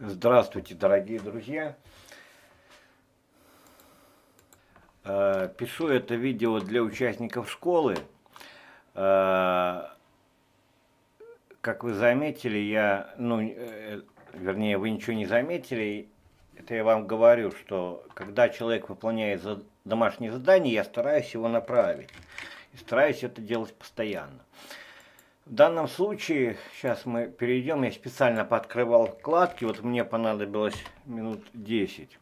Здравствуйте, дорогие друзья! Э, пишу это видео для участников школы. Э, как вы заметили, я, ну, э, вернее, вы ничего не заметили, это я вам говорю, что когда человек выполняет домашнее задание, я стараюсь его направить. И стараюсь это делать постоянно. В данном случае, сейчас мы перейдем, я специально подкрывал вкладки, вот мне понадобилось минут 10.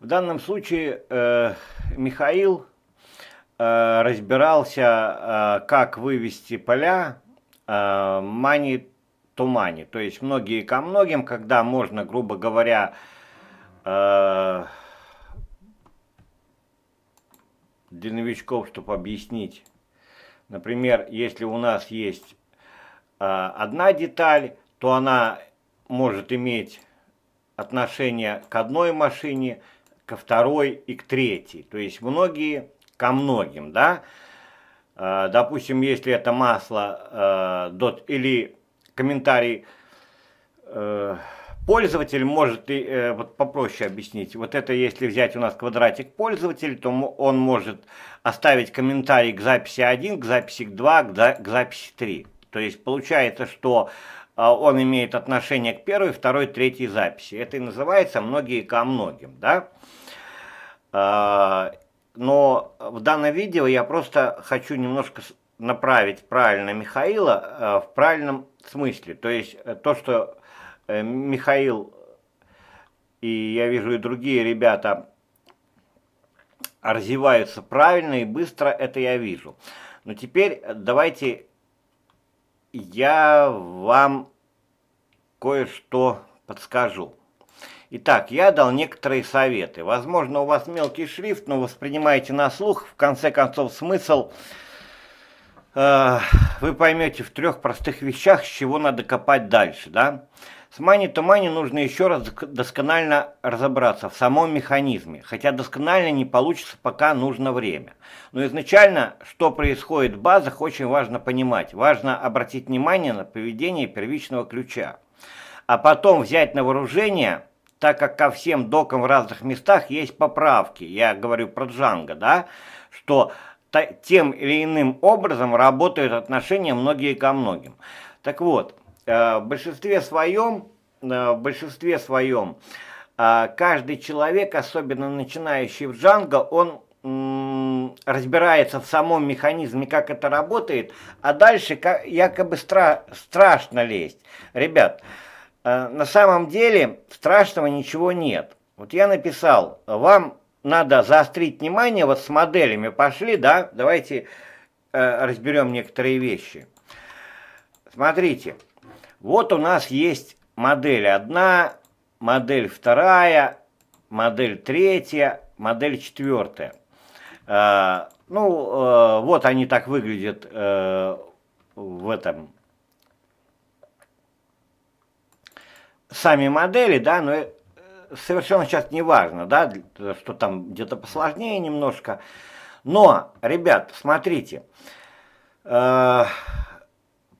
В данном случае э, Михаил э, разбирался, э, как вывести поля э, money То есть многие ко многим, когда можно, грубо говоря, э, для новичков, чтобы объяснить, Например, если у нас есть э, одна деталь, то она может иметь отношение к одной машине, ко второй и к третьей. То есть многие ко многим, да. Э, допустим, если это масло э, дот, или комментарий... Э, Пользователь может, э, вот попроще объяснить, вот это если взять у нас квадратик пользователь, то он может оставить комментарий к записи 1, к записи 2, к, за, к записи 3. То есть получается, что э, он имеет отношение к первой, второй, третьей записи. Это и называется многие ко многим, да? Э, но в данном видео я просто хочу немножко направить правильно Михаила э, в правильном смысле. То есть э, то, что Э, Михаил, и я вижу и другие ребята развиваются правильно и быстро, это я вижу. Но теперь давайте я вам кое-что подскажу. Итак, я дал некоторые советы. Возможно, у вас мелкий шрифт, но воспринимайте на слух. В конце концов, смысл э, вы поймете в трех простых вещах, с чего надо копать дальше. Да? С Money to Money нужно еще раз досконально разобраться в самом механизме, хотя досконально не получится, пока нужно время. Но изначально, что происходит в базах, очень важно понимать. Важно обратить внимание на поведение первичного ключа. А потом взять на вооружение так как ко всем докам в разных местах есть поправки, я говорю про Джанго, да, что тем или иным образом работают отношения многие ко многим. Так вот, Э, в большинстве своем, э, в большинстве своем э, каждый человек, особенно начинающий в джанго, он разбирается в самом механизме, как это работает, а дальше якобы стра страшно лезть. Ребят, на самом деле страшного ничего нет. Вот я написал, вам надо заострить внимание, вот с моделями пошли, да, давайте разберем некоторые вещи. Смотрите. Вот у нас есть модель одна, модель вторая, модель третья, модель четвертая. А, ну, э, вот они так выглядят э, в этом сами модели, да, но э, совершенно сейчас не важно, да, что там где-то посложнее немножко. Но, ребят, смотрите, э,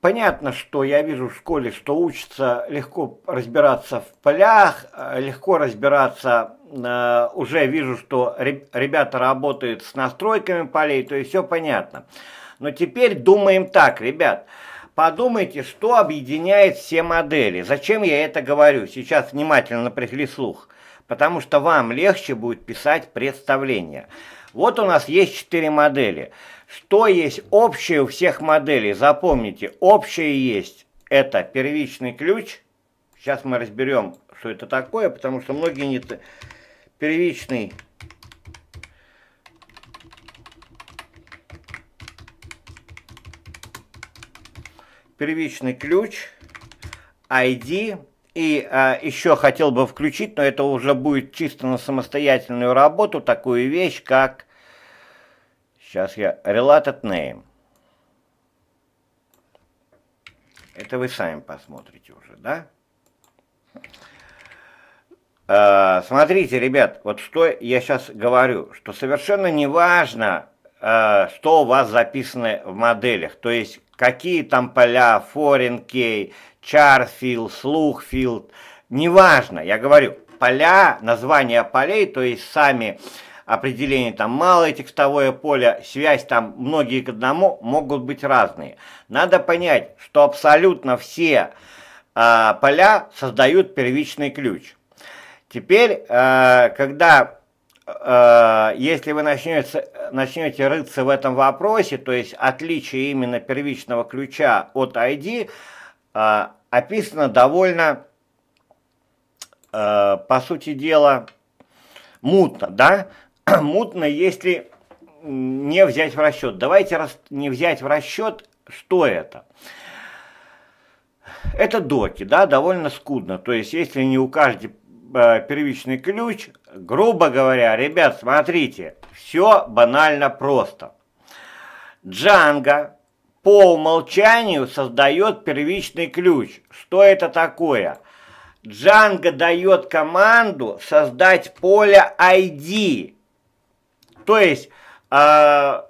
Понятно, что я вижу в школе, что учится легко разбираться в полях, э, легко разбираться, э, уже вижу, что ребята работают с настройками полей, то есть все понятно. Но теперь думаем так, ребят, подумайте, что объединяет все модели. Зачем я это говорю? Сейчас внимательно напрягли слух. Потому что вам легче будет писать представление. Вот у нас есть четыре модели. Что есть общее у всех моделей? Запомните, общее есть. Это первичный ключ. Сейчас мы разберем, что это такое, потому что многие не... Первичный первичный ключ, ID и э, а, еще хотел бы включить, но это уже будет чисто на самостоятельную работу, такую вещь, как... Сейчас я... Related name. Это вы сами посмотрите уже, да? Э, смотрите, ребят, вот что я сейчас говорю, что совершенно не важно, э, а, что у вас записано в моделях. То есть какие там поля, Форенкей, Чарфилд, Слухфилд, неважно, я говорю, поля, названия полей, то есть сами определение там малое текстовое поле, связь там многие к одному могут быть разные. Надо понять, что абсолютно все э, поля создают первичный ключ. Теперь, э, когда Э, если вы начнете, начнете рыться в этом вопросе, то есть отличие именно первичного ключа от ID, э, описано довольно, э, по сути дела, мутно, да? мутно, если не взять в расчет. Давайте раз, не взять в расчет, что это. Это доки, да, довольно скудно. То есть, если не укажете первичный ключ, грубо говоря, ребят, смотрите, все банально просто. Django по умолчанию создает первичный ключ. Что это такое? Django дает команду создать поле ID. То есть э,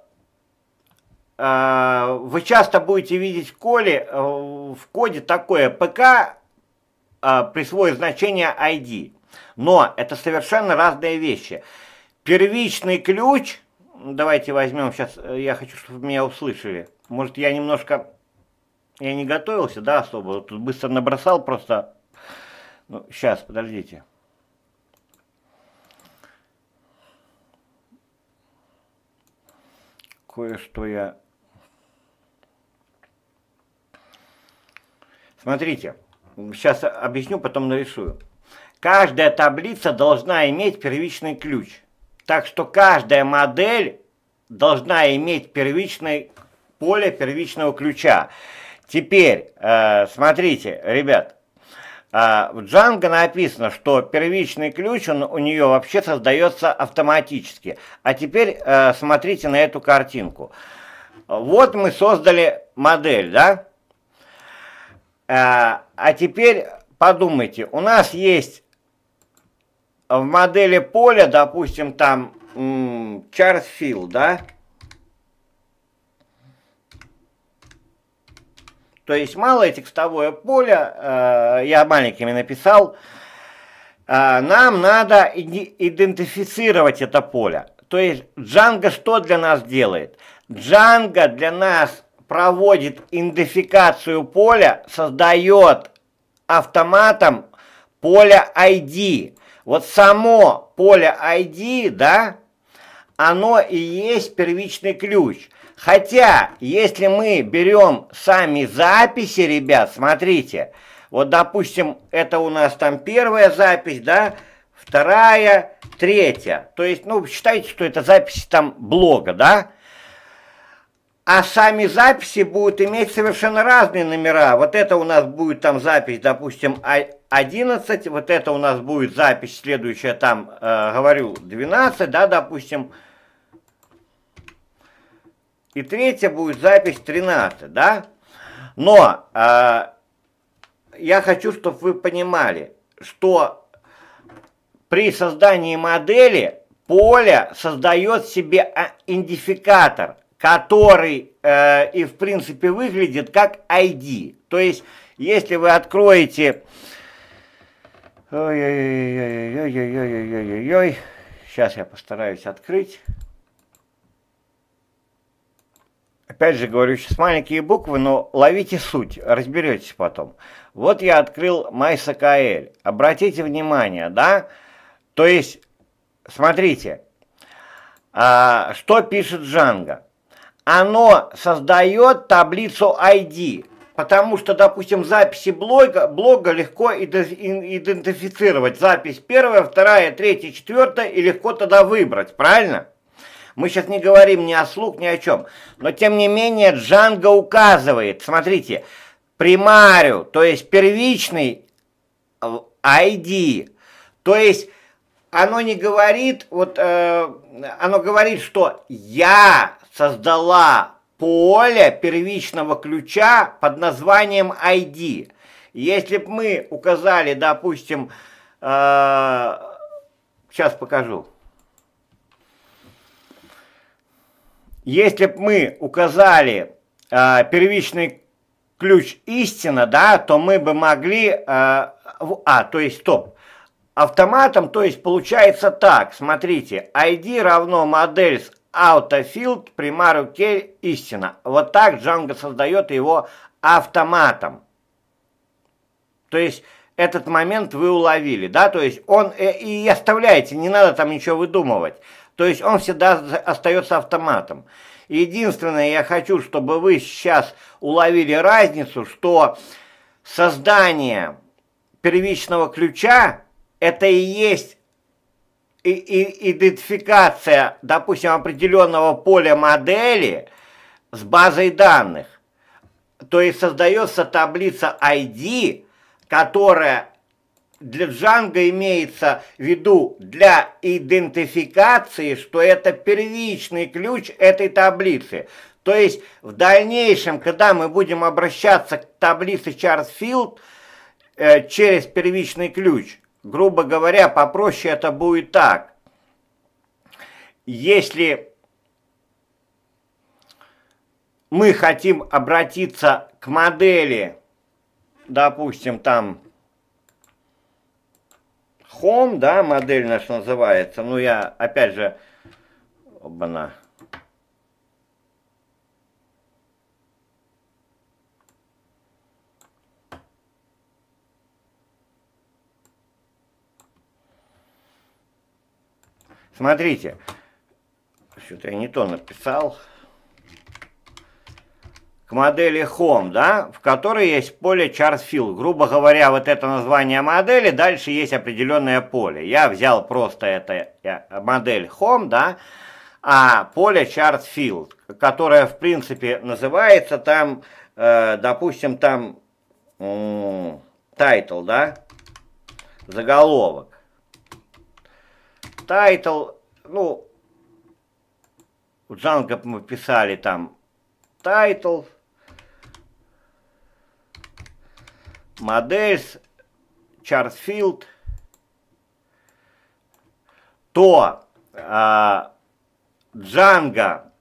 э, вы часто будете видеть в, коле, э, в коде такое ПК а, присвоит значение ID. Но это совершенно разные вещи. Первичный ключ, давайте возьмем сейчас, э, я хочу, чтобы меня услышали. Может, я немножко, я не готовился, да, особо, тут быстро набросал просто. Ну, сейчас, подождите. Кое-что я... Смотрите, сейчас объясню, потом нарисую. Каждая таблица должна иметь первичный ключ. Так что каждая модель должна иметь первичное поле первичного ключа. Теперь, э, смотрите, ребят, э, в Django написано, что первичный ключ он, у нее вообще создается автоматически. А теперь э, смотрите на эту картинку. Вот мы создали модель, да? Э, а теперь подумайте, у нас есть а в модели поля, допустим, там Чарльз Филл, да? То есть малое текстовое поле, э, я маленькими написал, э, нам надо идентифицировать это поле. То есть Django что для нас делает? Django для нас проводит идентификацию поля, создает автоматом поле ID. Вот само поле ID, да, оно и есть первичный ключ. Хотя, если мы берем сами записи, ребят, смотрите, вот, допустим, это у нас там первая запись, да, вторая, третья. То есть, ну, считайте, что это записи там блога, да? А сами записи будут иметь совершенно разные номера. Вот это у нас будет там запись, допустим, а 11, вот это у нас будет запись следующая, там, э, говорю, 12, да, допустим. И третья будет запись 13, да. Но э, я хочу, чтобы вы понимали, что при создании модели поле создает себе а, идентификатор, который э, и в принципе выглядит как ID. То есть, если вы откроете... Ой-ой-ой-ой-ой-ой-ой-ой-ой. Сейчас я постараюсь открыть. Опять же говорю, сейчас маленькие буквы, но ловите суть, разберетесь потом. Вот я открыл MySQL. Обратите внимание, да? То есть, смотрите, а, что пишет Django? Оно создает таблицу ID. Потому что, допустим, записи блога, блога легко идентифицировать. Запись первая, вторая, третья, четвертая, и легко тогда выбрать, правильно? Мы сейчас не говорим ни о слух, ни о чем. Но, тем не менее, Джанго указывает, смотрите, примарию, то есть первичный ID, э, то есть оно не говорит, вот э, оно говорит, что я создала поля первичного ключа под названием ID. Если бы мы указали, допустим, э, сейчас покажу. Если бы мы указали э, первичный ключ истина, да, то мы бы могли, э, в, а, то есть стоп, автоматом, то есть получается так, смотрите, ID равно модель Autofield, пряма руке, истина. Вот так Джанго создает его автоматом. То есть этот момент вы уловили, да, то есть он э, и оставляете, не надо там ничего выдумывать. То есть он всегда остается автоматом. Единственное, я хочу, чтобы вы сейчас уловили разницу, что создание первичного ключа – это и есть и, и идентификация, допустим, определенного поля модели с базой данных. То есть создается таблица ID, которая для Django имеется в виду для идентификации, что это первичный ключ этой таблицы. То есть в дальнейшем, когда мы будем обращаться к таблице Чарльз Филд э, через первичный ключ, Грубо говоря, попроще это будет так. Если мы хотим обратиться к модели, допустим, там Home, да, модель наша называется, ну я, опять же, оба-на, Смотрите, что-то я не то написал. К модели Home, да, в которой есть поле Field. Грубо говоря, вот это название модели, дальше есть определенное поле. Я взял просто это модель Home, да, а поле Field, которое, в принципе, называется там, э, допустим, там Title, да, заголовок тайтл, ну, в Django мы писали там тайтл, модель, Чарльз то а, Джанга,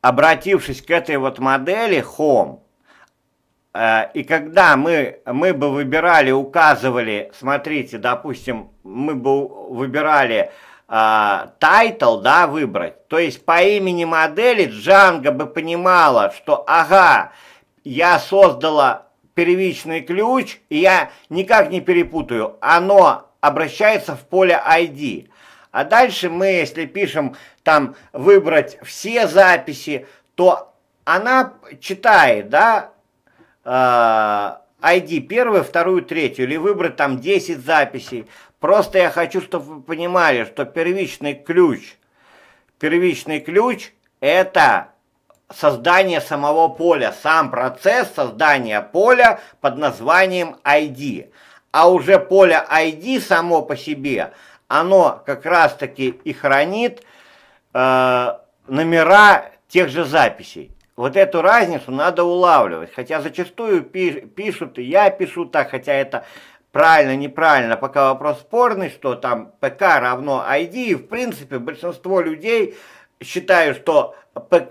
обратившись к этой вот модели Home, Э, и когда мы, мы бы выбирали, указывали, смотрите, допустим, мы бы выбирали э, тайтл, да, выбрать, то есть по имени модели Джанга бы понимала, что ага, я создала первичный ключ, и я никак не перепутаю, оно обращается в поле ID. А дальше мы, если пишем там выбрать все записи, то она читает, да, ID а, первую, вторую, третью, или выбрать там 10 записей. Просто я хочу, чтобы вы понимали, что первичный ключ, первичный ключ – это создание самого поля, сам процесс создания поля под названием ID. А уже поле ID само по себе, оно как раз-таки и хранит э, номера тех же записей вот эту разницу надо улавливать. Хотя зачастую пишут, и я пишу так, хотя это правильно, неправильно, пока вопрос спорный, что там ПК равно ID, и в принципе большинство людей считают, что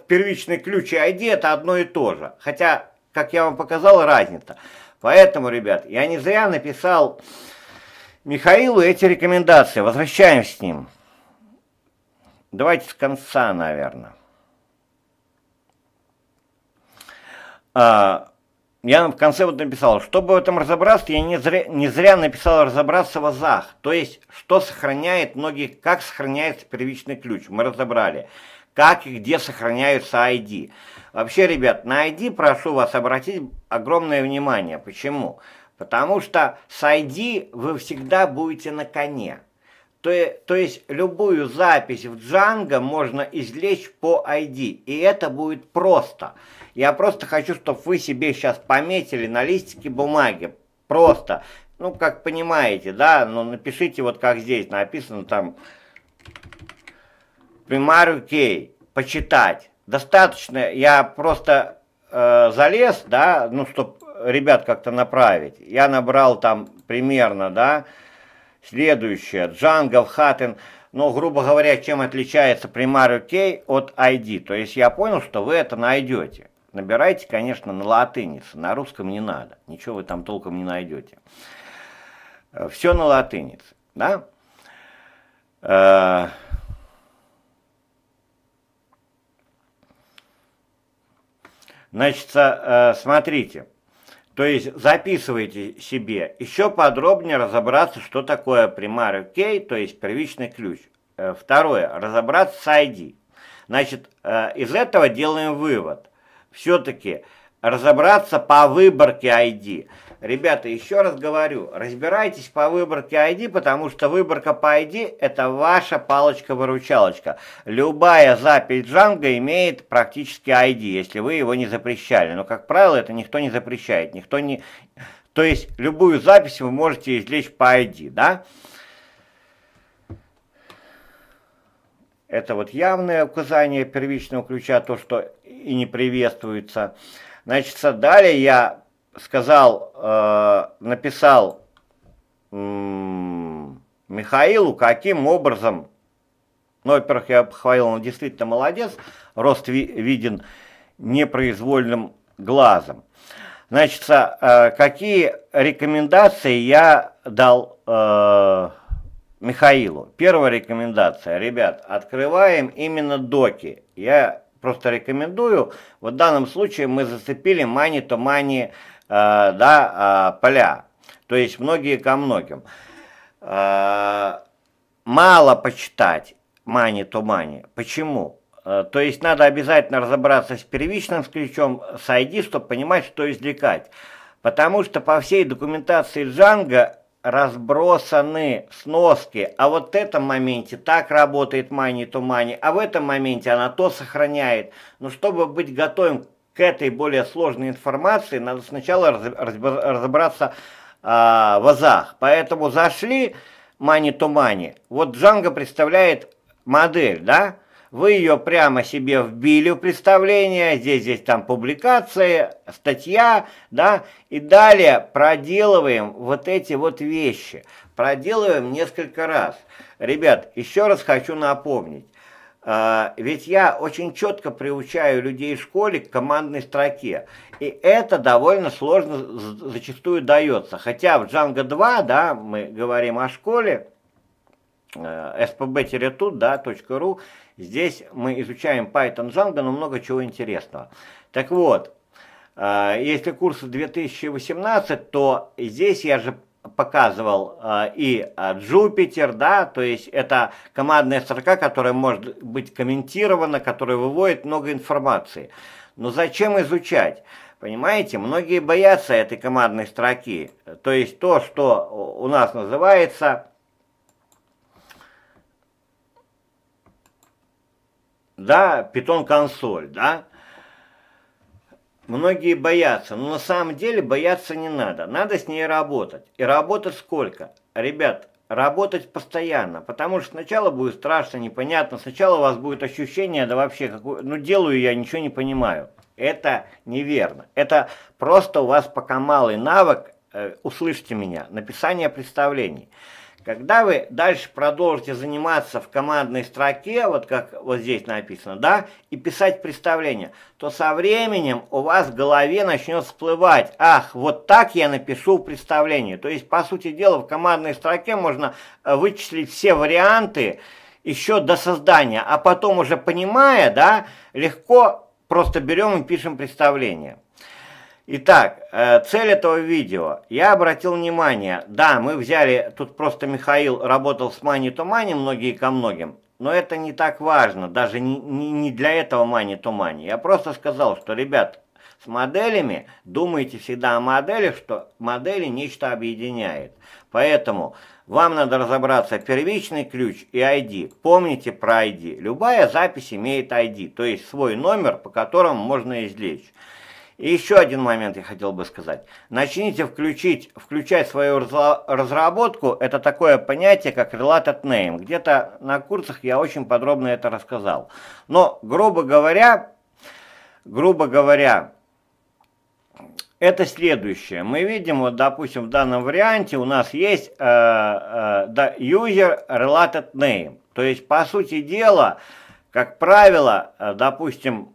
первичный ключ и ID это одно и то же. Хотя, как я вам показал, разница. Поэтому, ребят, я не зря написал Михаилу эти рекомендации. Возвращаемся с ним. Давайте с конца, наверное. А, я в конце вот написал, чтобы в этом разобраться, я не зря, не зря написал разобраться в азах, то есть, что сохраняет ноги, как сохраняется первичный ключ, мы разобрали, как и где сохраняются ID. Вообще, ребят, на ID прошу вас обратить огромное внимание, почему? Потому что с ID вы всегда будете на коне. То, то есть любую запись в Django можно извлечь по ID, и это будет просто. Я просто хочу, чтобы вы себе сейчас пометили на листике бумаги. Просто. Ну, как понимаете, да, но ну, напишите вот как здесь написано там примарию кей, почитать. Достаточно, я просто э, залез, да, ну, чтобы ребят как-то направить. Я набрал там примерно, да, Следующее. Django, Хаттен. Но, грубо говоря, чем отличается Primary Key от ID? То есть я понял, что вы это найдете. Набирайте, конечно, на латынице. На русском не надо. Ничего вы там толком не найдете. Все на латынице. Да? Э Значит, э смотрите. То есть записывайте себе еще подробнее разобраться, что такое primary key, то есть первичный ключ. Э, второе, разобраться с ID. Значит, э, из этого делаем вывод. Все-таки разобраться по выборке ID. Ребята, еще раз говорю, разбирайтесь по выборке ID, потому что выборка по ID – это ваша палочка-выручалочка. Любая запись Django имеет практически ID, если вы его не запрещали. Но, как правило, это никто не запрещает. Никто не... То есть, любую запись вы можете извлечь по ID, да? Это вот явное указание первичного ключа, то, что и не приветствуется. Значит, далее я сказал, э, написал э, Михаилу, каким образом, ну, во-первых, я похвалил, он действительно молодец, рост ви виден непроизвольным глазом. Значит, э, какие рекомендации я дал э, Михаилу? Первая рекомендация, ребят, открываем именно доки. Я просто рекомендую. Вот В данном случае мы зацепили мани-то-мани э, да, э, поля. То есть многие ко многим. Э, мало почитать мани-то-мани. Почему? То есть надо обязательно разобраться с первичным ключом, с ID, чтобы понимать, что извлекать. Потому что по всей документации Джанга разбросаны сноски, а вот в этом моменте так работает money to money, а в этом моменте она то сохраняет. Но чтобы быть готовым к этой более сложной информации, надо сначала разобраться а, в азах. Поэтому зашли money to money. Вот Django представляет модель, да, вы ее прямо себе вбили в представление, здесь, здесь там публикации, статья, да, и далее проделываем вот эти вот вещи, проделываем несколько раз. Ребят, еще раз хочу напомнить, а, ведь я очень четко приучаю людей в школе к командной строке. И это довольно сложно зачастую дается. Хотя в Django 2, да, мы говорим о школе, spb-тут, э, да, .ru. Здесь мы изучаем Python Django, но много чего интересного. Так вот, э, если курс 2018, то здесь я же показывал э, и Jupyter, да, то есть это командная строка, которая может быть комментирована, которая выводит много информации. Но зачем изучать? Понимаете, многие боятся этой командной строки. То есть то, что у нас называется да, питон консоль, да. Многие боятся, но на самом деле бояться не надо, надо с ней работать. И работать сколько? Ребят, работать постоянно, потому что сначала будет страшно, непонятно, сначала у вас будет ощущение, да вообще, какую, ну делаю я, ничего не понимаю. Это неверно. Это просто у вас пока малый навык, э, услышьте меня, написание представлений. Когда вы дальше продолжите заниматься в командной строке, вот как вот здесь написано, да, и писать представление, то со временем у вас в голове начнет всплывать, ах, вот так я напишу представление. То есть, по сути дела, в командной строке можно э, вычислить все варианты еще до создания, а потом уже понимая, да, легко просто берем и пишем представление. Итак, э, цель этого видео. Я обратил внимание, да, мы взяли, тут просто Михаил работал с Money to Money, многие ко многим, но это не так важно, даже не, не, для этого Money to Money. Я просто сказал, что, ребят, с моделями думайте всегда о моделях, что модели нечто объединяет. Поэтому вам надо разобраться первичный ключ и ID. Помните про ID. Любая запись имеет ID, то есть свой номер, по которому можно извлечь. И еще один момент я хотел бы сказать. Начните включить, включать свою разработку, это такое понятие, как Related Name. Где-то на курсах я очень подробно это рассказал. Но, грубо говоря, грубо говоря, это следующее. Мы видим, вот, допустим, в данном варианте у нас есть э, э, user related name. То есть, по сути дела, как правило, э, допустим,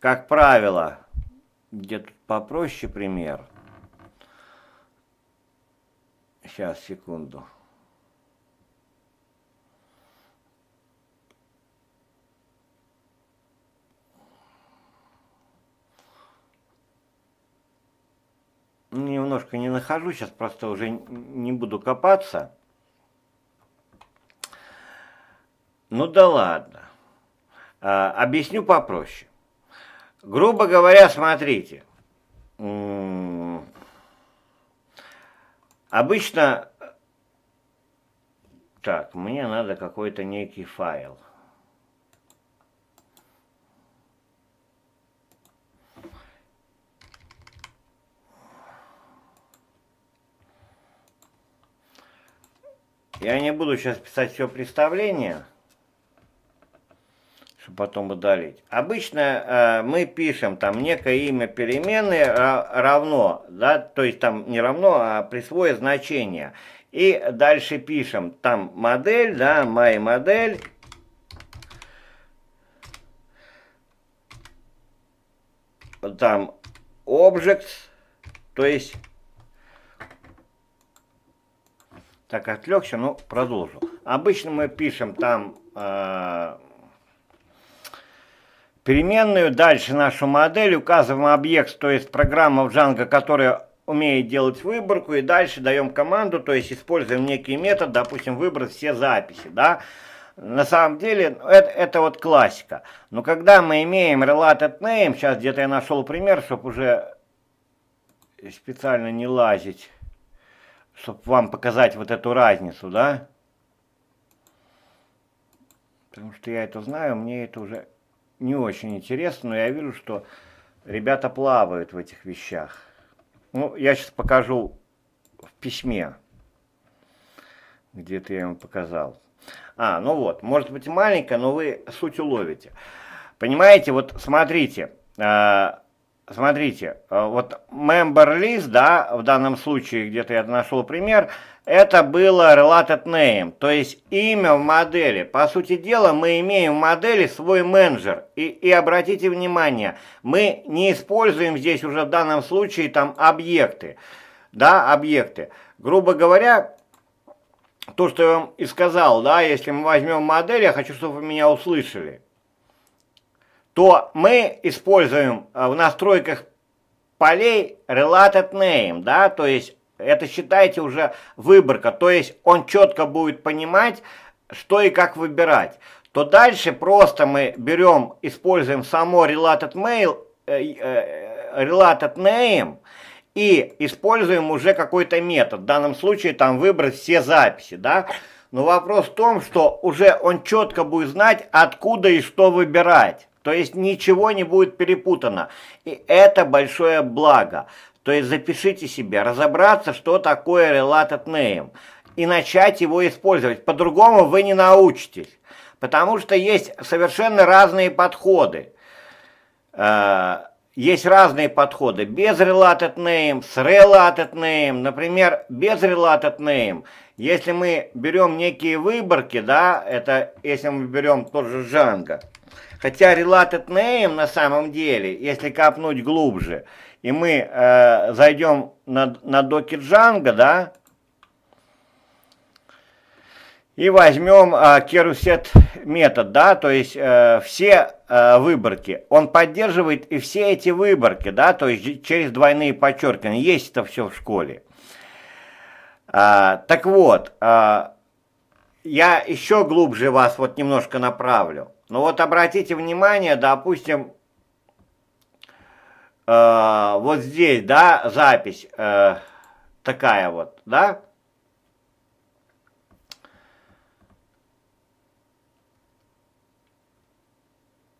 как правило, где то попроще пример. Сейчас, секунду. Немножко не нахожу, сейчас просто уже не буду копаться. Ну да ладно. А, объясню попроще. Грубо говоря, смотрите. Обычно... Так, мне надо какой-то некий файл. Я не буду сейчас писать все представление потом удалить. Обычно э, мы пишем там некое имя переменной а, равно, да, то есть там не равно, а присвоит значение. И дальше пишем там модель, да, my модель. Там objects, то есть... Так, отвлекся, но продолжу. Обычно мы пишем там... Э, переменную, дальше нашу модель, указываем объект, то есть программа в Django, которая умеет делать выборку, и дальше даем команду, то есть используем некий метод, допустим, выбрать все записи, да. На самом деле, это, это вот классика. Но когда мы имеем related name, сейчас где-то я нашел пример, чтобы уже специально не лазить, чтобы вам показать вот эту разницу, да. Потому что я это знаю, мне это уже не очень интересно, но я вижу, что ребята плавают в этих вещах. Ну, я сейчас покажу в письме, где-то я ему показал. А, ну вот, может быть маленькая, но вы суть уловите. Понимаете, вот смотрите, э, Смотрите, э, вот member list, да, в данном случае, где-то я нашел пример, это было related name, то есть имя в модели. По сути дела, мы имеем в модели свой менеджер. И, и обратите внимание, мы не используем здесь уже в данном случае там объекты. Да, объекты. Грубо говоря, то, что я вам и сказал, да, если мы возьмем модель, я хочу, чтобы вы меня услышали то мы используем э, в настройках полей related name, да, то есть это считайте уже выборка, то есть он четко будет понимать, что и как выбирать. То дальше просто мы берем, используем само related mail, э, э, related name и используем уже какой-то метод. В данном случае там выбрать все записи, да. Но вопрос в том, что уже он четко будет знать, откуда и что выбирать. То есть ничего не будет перепутано. И это большое благо. То есть запишите себе, разобраться, что такое Related Name, и начать его использовать. По-другому вы не научитесь, потому что есть совершенно разные подходы. Э, есть разные подходы без Related Name, с Related Name. Например, без Related Name, если мы берем некие выборки, да, это если мы берем тот же Django, Хотя Related Name на самом деле, если копнуть глубже, и мы э, зайдем на, на Docker Django, да, и возьмем э, керусет метод, да, то есть э, все э, выборки, он поддерживает и все эти выборки, да, то есть через двойные подчеркивания, есть это все в школе. А, так вот, а, я еще глубже вас вот немножко направлю. Ну вот обратите внимание, допустим, э, вот здесь, да, запись э, такая вот, да?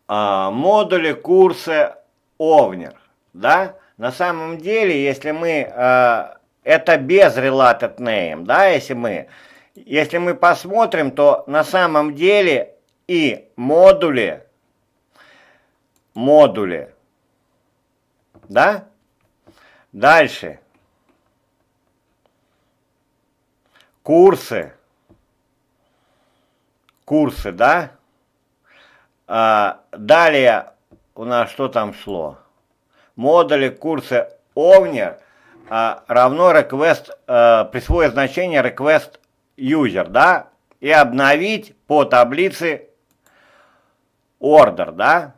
Э, модули, курсы, овнер, да? На самом деле, если мы, э, это без related name, да, если мы, если мы посмотрим, то на самом деле и модули, модули, да? Дальше. Курсы. Курсы, да? А, далее у нас что там шло? Модули, курсы, овнер а, равно request, а, э, присвоит значение request user, да? И обновить по таблице ордер, да,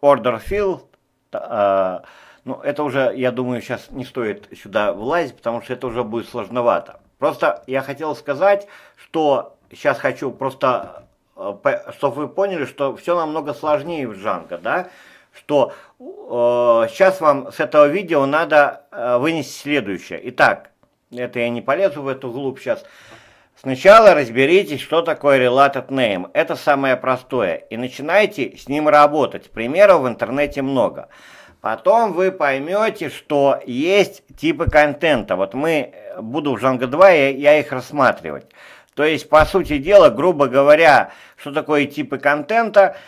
ордер фил, а, ну, это уже, я думаю, сейчас не стоит сюда влазить, потому что это уже будет сложновато. Просто я хотел сказать, что сейчас хочу просто, а, чтобы вы поняли, что все намного сложнее в Django, да, что э, а, сейчас вам с этого видео надо э, вынести следующее. Итак, это я не полезу в эту глубь сейчас. Сначала разберитесь, что такое Related Name, это самое простое, и начинайте с ним работать, примеров в интернете много. Потом вы поймете, что есть типы контента. Вот мы, э, буду в Django 2, я, я их рассматривать. То есть, по сути дела, грубо говоря, что такое типы контента –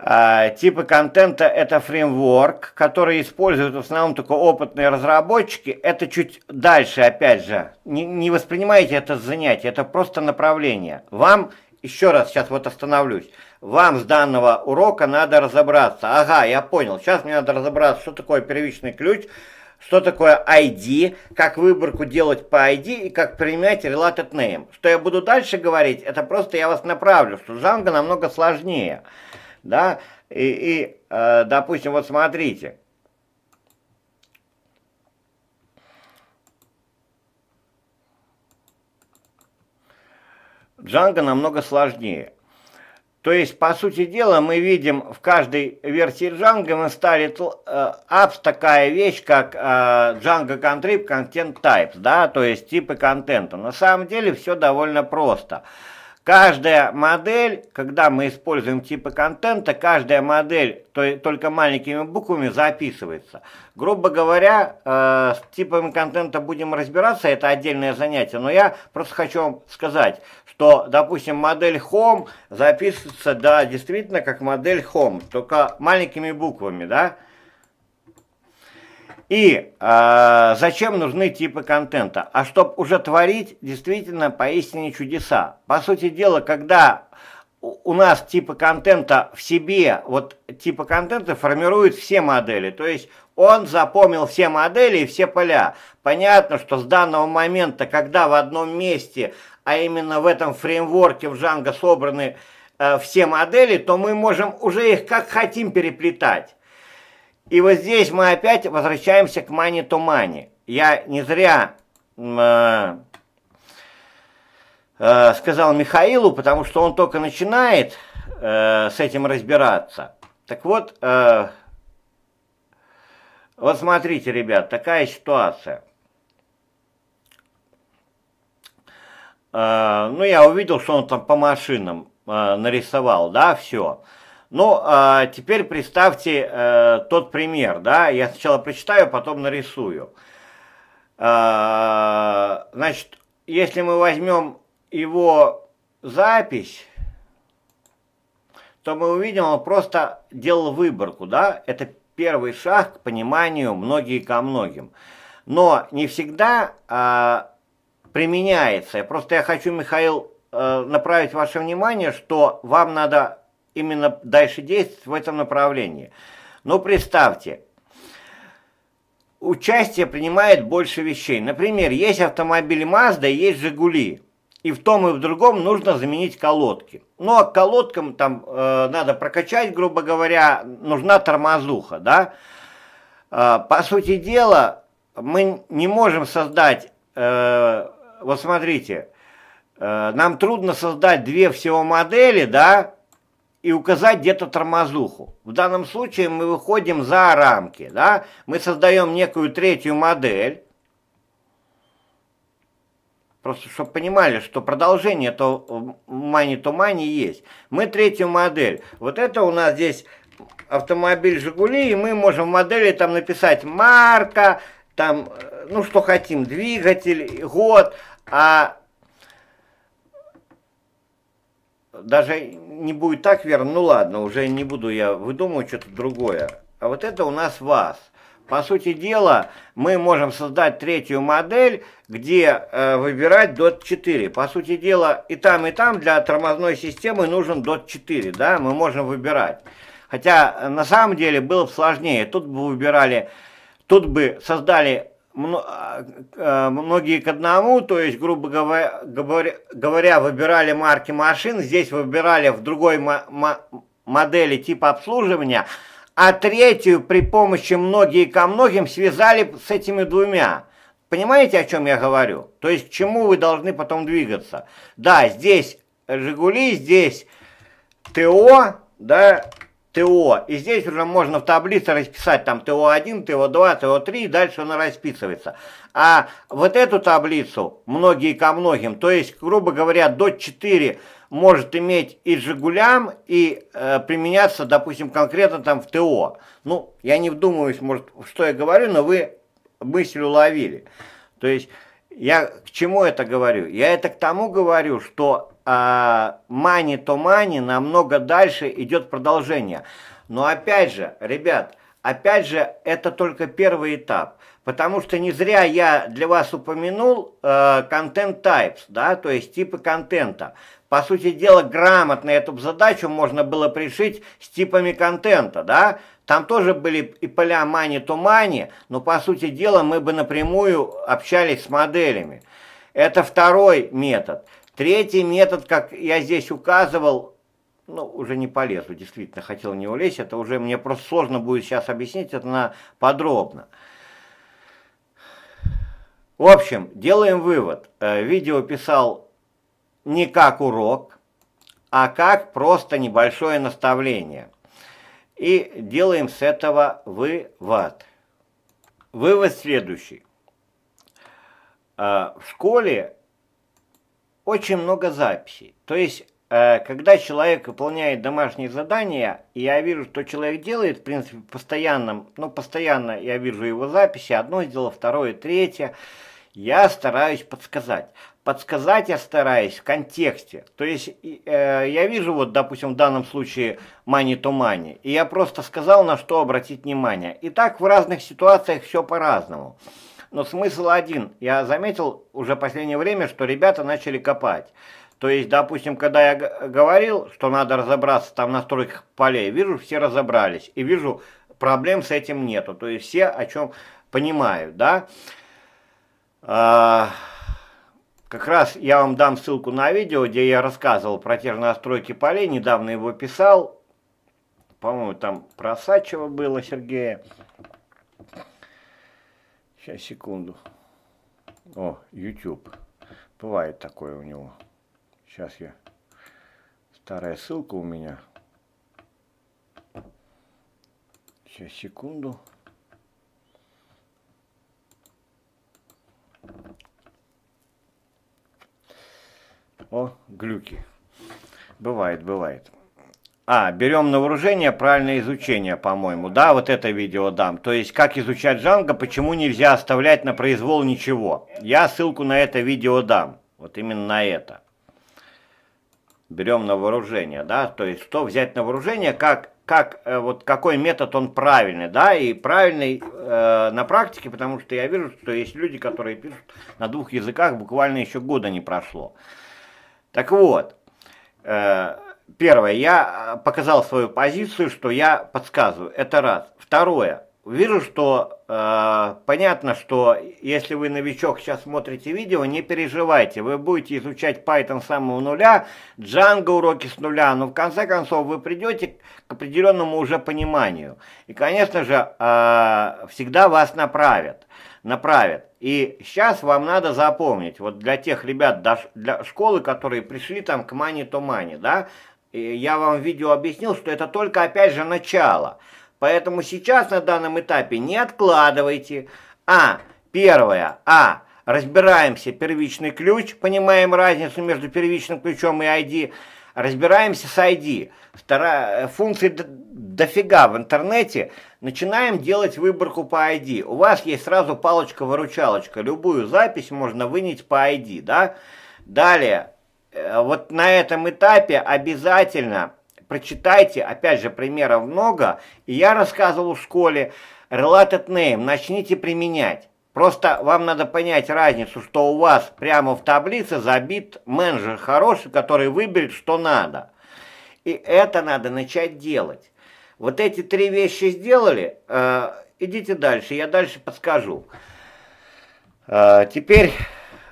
а, типы контента – это фреймворк, который используют в основном только опытные разработчики. Это чуть дальше, опять же. Не, не воспринимайте это занятие, это просто направление. Вам, еще раз сейчас вот остановлюсь, вам с данного урока надо разобраться. Ага, я понял, сейчас мне надо разобраться, что такое первичный ключ, что такое ID, как выборку делать по ID и как применять related name. Что я буду дальше говорить, это просто я вас направлю, что Django намного сложнее да, и, и э, допустим, вот смотрите, Джанго намного сложнее. То есть, по сути дела, мы видим в каждой версии Джанго мы стали апс э, такая вещь, как Django э, Contrib Content Types, да, то есть типы контента. На самом деле все довольно просто. Каждая модель, когда мы используем типы контента, каждая модель то, только маленькими буквами записывается. Грубо говоря, э, с типами контента будем разбираться, это отдельное занятие, но я просто хочу вам сказать, что, допустим, модель Home записывается, да, действительно, как модель Home, только маленькими буквами, да, и э, зачем нужны типы контента? А чтобы уже творить действительно поистине чудеса. По сути дела, когда у нас типы контента в себе, вот типы контента формируют все модели. То есть он запомнил все модели и все поля. Понятно, что с данного момента, когда в одном месте, а именно в этом фреймворке в Django собраны э, все модели, то мы можем уже их как хотим переплетать. И вот здесь мы опять возвращаемся к мане тумане. Я не зря э, э, сказал Михаилу, потому что он только начинает э, с этим разбираться. Так вот, э, вот смотрите, ребят, такая ситуация. Э, ну, я увидел, что он там по машинам э, нарисовал, да, все. Все. Ну, а теперь представьте э, тот пример, да, я сначала прочитаю, а потом нарисую. Э, значит, если мы возьмем его запись, то мы увидим, он просто делал выборку, да, это первый шаг к пониманию многие ко многим. Но не всегда э, применяется. Просто я хочу, Михаил, э, направить ваше внимание, что вам надо именно дальше действовать в этом направлении. Но представьте, участие принимает больше вещей. Например, есть автомобили Mazda, есть Жигули. И в том и в другом нужно заменить колодки. Ну а к колодкам там э, надо прокачать, грубо говоря, нужна тормозуха, да. Э, по сути дела, мы не можем создать, э, вот смотрите, э, нам трудно создать две всего модели, да, и указать где-то тормозуху. В данном случае мы выходим за рамки, да? Мы создаем некую третью модель. Просто чтобы понимали, что продолжение то money to money есть. Мы третью модель. Вот это у нас здесь автомобиль «Жигули», и мы можем в модели там написать марка, там, э, ну, что хотим, двигатель, год, а даже не будет так верно, ну ладно, уже не буду я выдумывать что-то другое. А вот это у нас вас. По сути дела, мы можем создать третью модель, где э, выбирать DOT 4. По сути дела, и там, и там для тормозной системы нужен DOT 4, да, мы можем выбирать. Хотя, э, на самом деле, было бы сложнее. Тут бы выбирали, тут бы создали а, а, многие к одному, то есть, грубо говоря, говоря, выбирали марки машин, здесь выбирали в другой модели типа обслуживания, а третью при помощи многие ко многим связали с этими двумя. Понимаете, о чем я говорю? То есть, к чему вы должны потом двигаться? Да, здесь «Жигули», здесь «ТО», да, ТО. И здесь уже можно в таблице расписать там ТО1, ТО2, ТО3, дальше она расписывается. А вот эту таблицу, многие ко многим, то есть, грубо говоря, до 4 может иметь и «Жигулям», и э, применяться, допустим, конкретно там в ТО. Ну, я не вдумываюсь, может, что я говорю, но вы мысль уловили. То есть я к чему это говорю? Я это к тому говорю, что мани то мани намного дальше идет продолжение. Но опять же, ребят, опять же, это только первый этап. Потому что не зря я для вас упомянул контент э, types, да, то есть типы контента. По сути дела, грамотно эту задачу можно было пришить с типами контента, да, там тоже были и поля мани-тумани, но, по сути дела, мы бы напрямую общались с моделями. Это второй метод. Третий метод, как я здесь указывал, ну, уже не полезу, действительно, хотел не улезть, это уже мне просто сложно будет сейчас объяснить это на подробно. В общем, делаем вывод. Э, видео писал не как урок, а как просто небольшое наставление – и делаем с этого вывод. Вывод следующий. А, в школе очень много записей. То есть, а, когда человек выполняет домашние задания, и я вижу, что человек делает, в принципе, постоянно, ну, постоянно я вижу его записи, одно дело, второе, третье, я стараюсь подсказать подсказать я стараюсь в контексте. То есть э, я вижу, вот, допустим, в данном случае money to money, и я просто сказал, на что обратить внимание. И так в разных ситуациях все по-разному. Но смысл один. Я заметил уже в последнее время, что ребята начали копать. То есть, допустим, когда я говорил, что надо разобраться там на стройках полей, вижу, все разобрались. И вижу, проблем с этим нету. То есть все о чем понимают, да. А как раз я вам дам ссылку на видео, где я рассказывал про тернастройки полей, недавно его писал. По-моему, там про Сачева было, Сергея. Сейчас, секунду. О, YouTube. Бывает такое у него. Сейчас я... Старая ссылка у меня. Сейчас, секунду. О, глюки. Бывает, бывает. А, берем на вооружение правильное изучение, по-моему. Да, вот это видео дам. То есть, как изучать Джанго, почему нельзя оставлять на произвол ничего. Я ссылку на это видео дам. Вот именно на это. Берем на вооружение, да. То есть, что взять на вооружение, как, как э, вот какой метод он правильный, да. И правильный э, на практике, потому что я вижу, что есть люди, которые пишут на двух языках, буквально еще года не прошло. Так вот, э, первое, я э, показал свою позицию, что я подсказываю, это раз. Второе, вижу, что э, понятно, что если вы новичок, сейчас смотрите видео, не переживайте, вы будете изучать Python с самого нуля, Django уроки с нуля, но в конце концов вы придете к определенному уже пониманию. И, конечно же, всегда вас направят направят. И сейчас вам надо запомнить, вот для тех ребят, для школы, которые пришли там к мане то мане, да, я вам в видео объяснил, что это только, опять же, начало. Поэтому сейчас на данном этапе не откладывайте. А, первое, а, разбираемся первичный ключ, понимаем разницу между первичным ключом и ID, разбираемся с ID. Вторая э, функция дофига в интернете, начинаем делать выборку по ID. У вас есть сразу палочка-выручалочка, любую запись можно вынять по ID, да? Далее, э, вот на этом этапе обязательно прочитайте, опять же, примеров много, и я рассказывал в школе, related name, начните применять. Просто вам надо понять разницу, что у вас прямо в таблице забит менеджер хороший, который выберет, что надо. И это надо начать делать. Вот эти три вещи сделали, э, идите дальше, я дальше подскажу. Э, теперь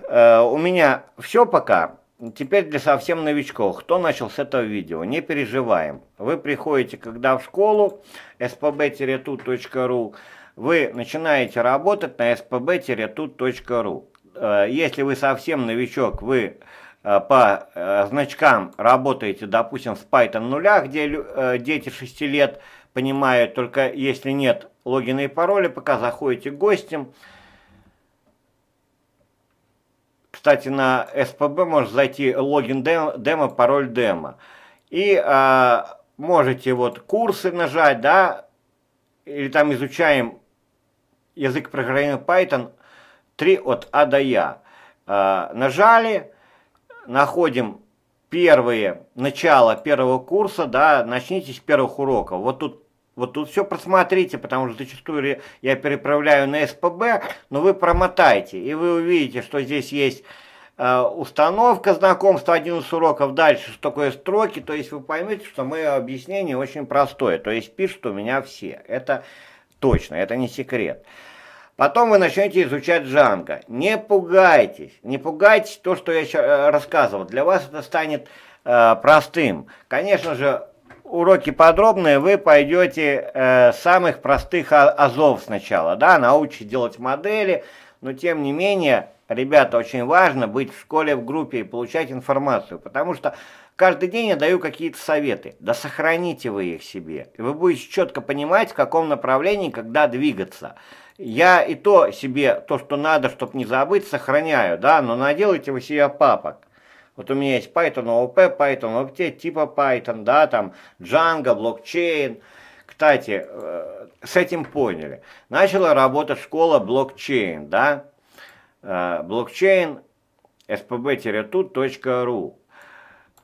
э, у меня все пока. Теперь для совсем новичков, кто начал с этого видео, не переживаем. Вы приходите, когда в школу, spb-tut.ru, вы начинаете работать на spb-tut.ru. Э, если вы совсем новичок, вы Э, по э, значкам работаете, допустим, с Python 0, где э, дети 6 лет понимают, только если нет логина и пароля, пока заходите гостем. Кстати, на SPB может зайти логин демо, пароль демо. И а, можете вот курсы нажать, да, или там изучаем язык программирования Python 3 от А до Я. А, нажали, находим первые, начало первого курса, да, начните с первых уроков. Вот тут вот тут все просмотрите, потому что зачастую я переправляю на СПБ, но вы промотаете, и вы увидите, что здесь есть э, установка знакомства, один из уроков, дальше, что такое строки, то есть вы поймете, что мое объяснение очень простое, то есть пишут у меня все, это точно, это не секрет. Потом вы начнете изучать Джанго. Не пугайтесь, не пугайтесь то, что я сейчас э, рассказывал. Для вас это станет э, простым. Конечно же, уроки подробные, вы пойдете э, самых простых азов сначала, да, научитесь делать модели, но тем не менее, ребята, очень важно быть в школе, в группе и получать информацию, потому что каждый день я даю какие-то советы, да сохраните вы их себе, и вы будете четко понимать, в каком направлении, когда двигаться я и то себе, то, что надо, чтобы не забыть, сохраняю, да, но наделайте вы себе папок. Вот у меня есть Python OOP, Python OPT, типа Python, да, там Django, блокчейн. Кстати, э, с этим поняли. Начала работать школа блокчейн, да, э, блокчейн spb-tut.ru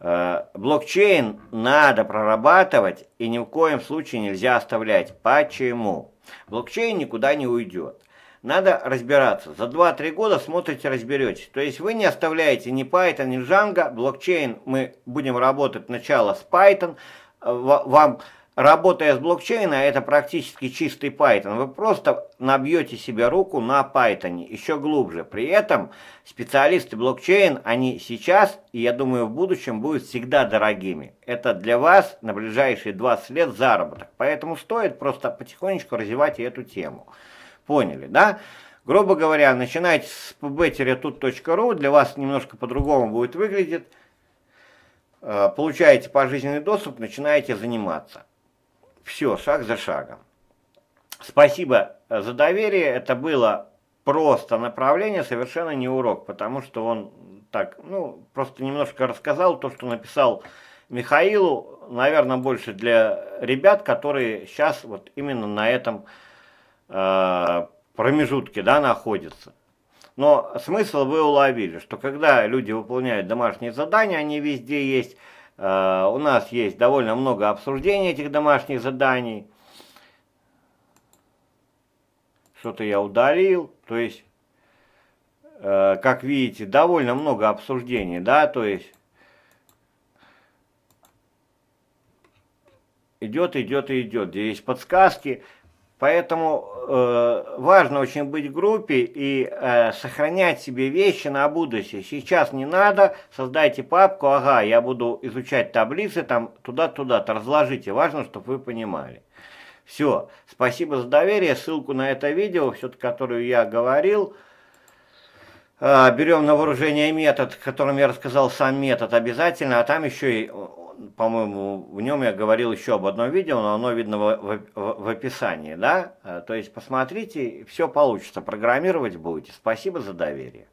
э, Блокчейн надо прорабатывать и ни в коем случае нельзя оставлять. Почему? Блокчейн никуда не уйдет. Надо разбираться. За 2-3 года смотрите, разберетесь. То есть вы не оставляете ни Python, ни Django. Блокчейн мы будем работать сначала с Python. Э, вам Работая с блокчейна, это практически чистый Python. Вы просто набьете себе руку на Python еще глубже. При этом специалисты блокчейн, они сейчас и, я думаю, в будущем будут всегда дорогими. Это для вас на ближайшие 20 лет заработок. Поэтому стоит просто потихонечку развивать эту тему. Поняли, да? Грубо говоря, начинайте с pb-tut.ru, для вас немножко по-другому будет выглядеть. Э, получаете пожизненный доступ, начинаете заниматься все шаг за шагом. Спасибо э, за доверие, это было просто направление, совершенно не урок, потому что он так, ну, просто немножко рассказал то, что написал Михаилу, наверное, больше для ребят, которые сейчас вот именно на этом э, промежутке, да, находятся. Но смысл вы уловили, что когда люди выполняют домашние задания, они везде есть, Э, у нас есть довольно много обсуждений этих домашних заданий. Что-то я удалил, то есть, э, как видите, довольно много обсуждений, да, то есть... Идет, идет и идет. Здесь подсказки. Поэтому э, важно очень быть в группе и э, сохранять себе вещи на будущее. Сейчас не надо, создайте папку, ага, я буду изучать таблицы, там туда-туда-то разложите. Важно, чтобы вы понимали. Все, спасибо за доверие, ссылку на это видео, все, которую я говорил, а, берем на вооружение метод, которым я рассказал сам метод обязательно, а там еще и, по-моему, в нем я говорил еще об одном видео, но оно видно в, в, в описании, да? А, то есть посмотрите, все получится, программировать будете. Спасибо за доверие.